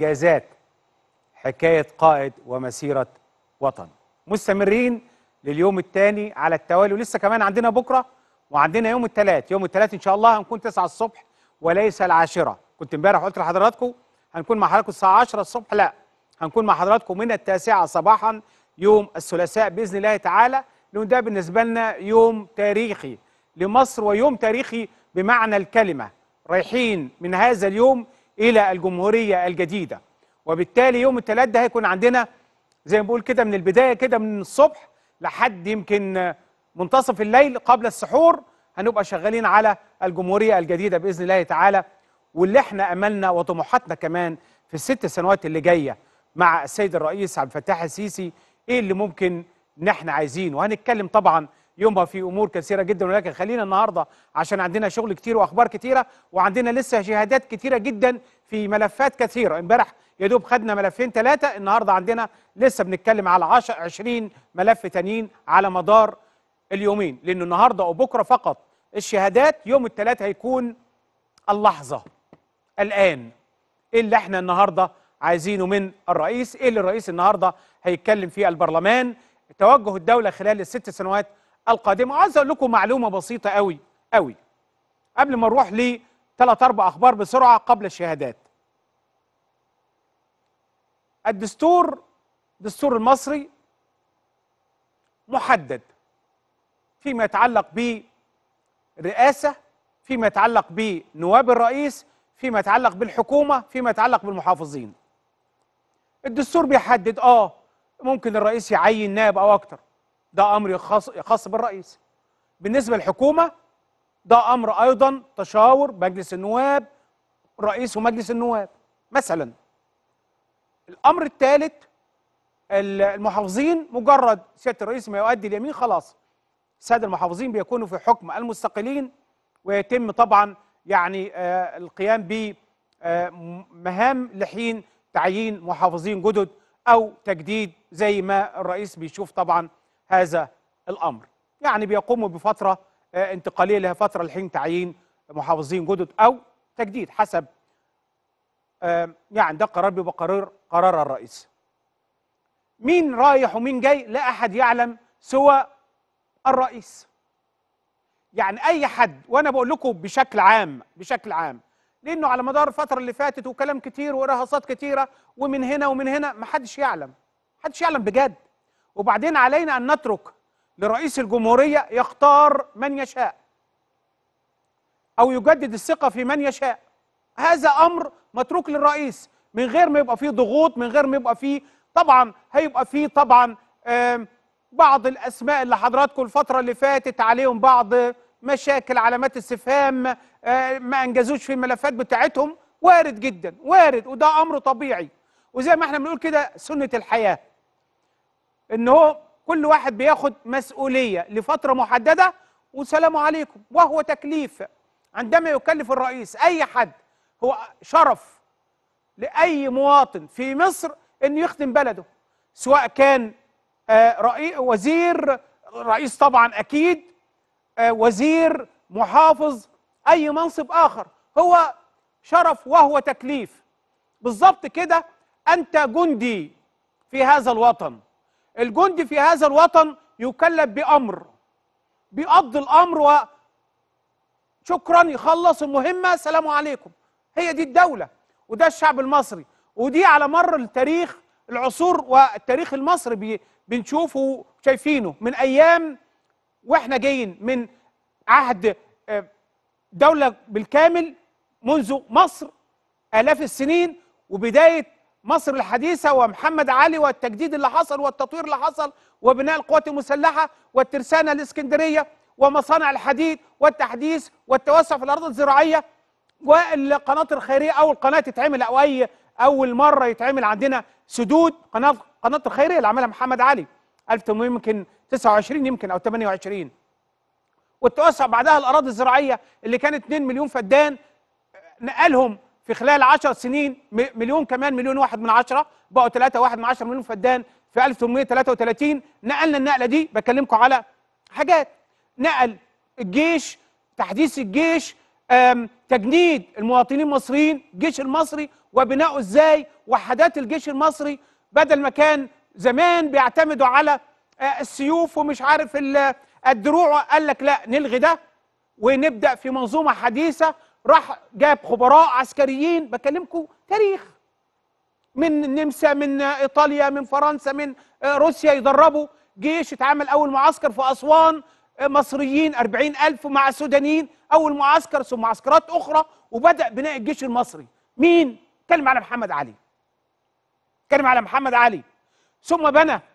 إنجازات حكاية قائد ومسيرة وطن مستمرين لليوم الثاني على التوالي ولسه كمان عندنا بكرة وعندنا يوم الثلاث يوم الثلاث إن شاء الله هنكون 9 الصبح وليس العاشرة كنت امبارح قلت لحضراتكم هنكون مع حضراتكم الساعة 10 الصبح لا هنكون مع حضراتكم من التاسعة صباحا يوم الثلاثاء بإذن الله تعالى لأن ده بالنسبة لنا يوم تاريخي لمصر ويوم تاريخي بمعنى الكلمة رايحين من هذا اليوم الى الجمهوريه الجديده وبالتالي يوم الثلاث ده هيكون عندنا زي ما بقول كده من البدايه كده من الصبح لحد يمكن منتصف الليل قبل السحور هنبقى شغالين على الجمهوريه الجديده باذن الله تعالى واللي احنا املنا وطموحاتنا كمان في الست سنوات اللي جايه مع السيد الرئيس عبد الفتاح السيسي ايه اللي ممكن نحن عايزينه وهنتكلم طبعا يومها في امور كثيره جدا ولكن خلينا النهارده عشان عندنا شغل كتير واخبار كتيره وعندنا لسه شهادات كتيره جدا في ملفات كثيره امبارح يا دوب خدنا ملفين ثلاثه النهارده عندنا لسه بنتكلم على 10 20 ملف تانيين على مدار اليومين لانه النهارده وبكره فقط الشهادات يوم الثلاث هيكون اللحظه الان ايه اللي احنا النهارده عايزينه من الرئيس ايه اللي الرئيس النهارده هيتكلم فيه البرلمان توجه الدوله خلال الست سنوات القادمه عايز اقول لكم معلومه بسيطه قوي قوي قبل ما نروح ثلاث اربع اخبار بسرعه قبل الشهادات الدستور الدستور المصري محدد فيما يتعلق بالرئاسه فيما يتعلق بنواب الرئيس فيما يتعلق بالحكومه فيما يتعلق بالمحافظين الدستور بيحدد اه ممكن الرئيس يعين نائب او اكتر ده امر يخص يخص بالرئيس بالنسبه للحكومه ده امر ايضا تشاور مجلس النواب رئيس ومجلس النواب مثلا الامر الثالث المحافظين مجرد سياده الرئيس ما يؤدي اليمين خلاص الساده المحافظين بيكونوا في حكم المستقلين ويتم طبعا يعني آه القيام بمهام آه، لحين تعيين محافظين جدد او تجديد زي ما الرئيس بيشوف طبعا هذا الأمر يعني بيقوموا بفترة آه، انتقالية لها فترة لحين تعيين محافظين جدد أو تجديد حسب آه، يعني ده قرار بيبقى قرار قرار الرئيس مين رايح ومين جاي لا أحد يعلم سوى الرئيس يعني أي حد وأنا بقول لكم بشكل عام بشكل عام لأنه على مدار الفترة اللي فاتت وكلام كتير ورهصات كتيرة ومن هنا ومن هنا ما حدش يعلم حدش يعلم بجد وبعدين علينا أن نترك لرئيس الجمهورية يختار من يشاء أو يجدد الثقة في من يشاء هذا أمر متروك للرئيس من غير ما يبقى فيه ضغوط من غير ما يبقى فيه طبعا هيبقى فيه طبعا بعض الأسماء اللي حضراتكم الفترة اللي فاتت عليهم بعض مشاكل علامات استفهام ما أنجزوش في الملفات بتاعتهم وارد جدا وارد وده أمر طبيعي وزي ما احنا بنقول كده سنة الحياة ان هو كل واحد بياخد مسؤوليه لفتره محدده والسلام عليكم وهو تكليف عندما يكلف الرئيس اي حد هو شرف لاي مواطن في مصر انه يخدم بلده سواء كان آه، رئيس وزير رئيس طبعا اكيد آه، وزير محافظ اي منصب اخر هو شرف وهو تكليف بالظبط كده انت جندي في هذا الوطن الجندي في هذا الوطن يكلف بأمر بيقضي الأمر و شكرا يخلص المهمة سلام عليكم هي دي الدولة وده الشعب المصري ودي على مر التاريخ العصور والتاريخ المصري بي بنشوفه شايفينه من أيام وإحنا جايين من عهد آه، دولة بالكامل منذ مصر آلاف السنين وبداية مصر الحديثة ومحمد علي والتجديد اللي حصل والتطوير اللي حصل وبناء القوات المسلحة والترسانة الإسكندرية ومصانع الحديد والتحديث والتوسع في الأرض الزراعية والقناة الخيرية أول قناة تتعمل أو أي أول مرة يتعمل عندنا سدود قناة قناة الخيرية اللي عملها محمد علي 1800 يمكن 29 يمكن أو 28 والتوسع بعدها الأراضي الزراعية اللي كانت 2 مليون فدان نقلهم في خلال 10 سنين مليون كمان مليون واحد من عشرة بقوا 3 واحد من عشرة مليون فدان في 1833 نقلنا النقلة دي بكلمكم على حاجات نقل الجيش تحديث الجيش تجنيد المواطنين المصريين الجيش المصري وبناؤه ازاي وحدات الجيش المصري بدل ما كان زمان بيعتمدوا على آه، السيوف ومش عارف الدروع قال لك لا نلغي ده ونبدا في منظومه حديثه راح جاب خبراء عسكريين بكلمكم تاريخ من النمسا من ايطاليا من فرنسا من روسيا يدربوا جيش اتعمل اول معسكر في اسوان مصريين أربعين ألف مع سودانيين أول معسكر ثم معسكرات أخرى وبدأ بناء الجيش المصري مين؟ اتكلم على محمد علي اتكلم على محمد علي ثم بنى